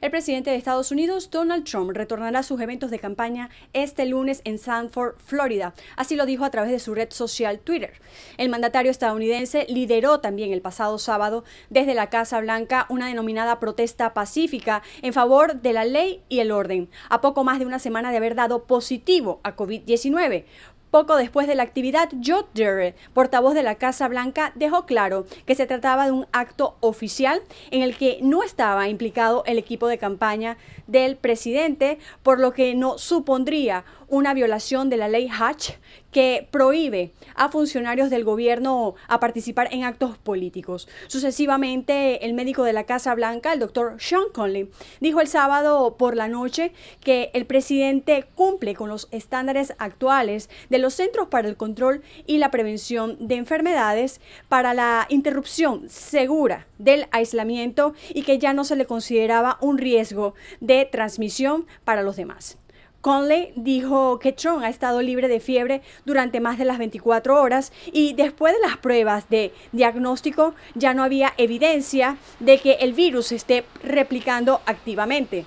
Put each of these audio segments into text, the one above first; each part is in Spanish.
El presidente de Estados Unidos, Donald Trump, retornará a sus eventos de campaña este lunes en Sanford, Florida. Así lo dijo a través de su red social Twitter. El mandatario estadounidense lideró también el pasado sábado desde la Casa Blanca una denominada protesta pacífica en favor de la ley y el orden, a poco más de una semana de haber dado positivo a COVID-19. Poco después de la actividad, Jarrett, portavoz de la Casa Blanca, dejó claro que se trataba de un acto oficial en el que no estaba implicado el equipo de campaña del presidente, por lo que no supondría una violación de la ley Hatch que prohíbe a funcionarios del gobierno a participar en actos políticos. Sucesivamente, el médico de la Casa Blanca, el doctor Sean Conley, dijo el sábado por la noche que el presidente cumple con los estándares actuales de los Centros para el Control y la Prevención de Enfermedades para la interrupción segura del aislamiento y que ya no se le consideraba un riesgo de transmisión para los demás. Conley dijo que Trump ha estado libre de fiebre durante más de las 24 horas y después de las pruebas de diagnóstico ya no había evidencia de que el virus esté replicando activamente.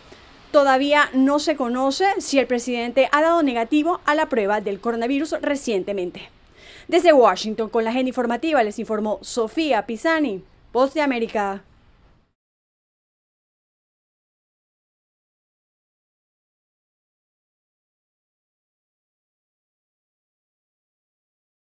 Todavía no se conoce si el presidente ha dado negativo a la prueba del coronavirus recientemente. Desde Washington, con la agenda informativa, les informó Sofía Pisani, Voz de América.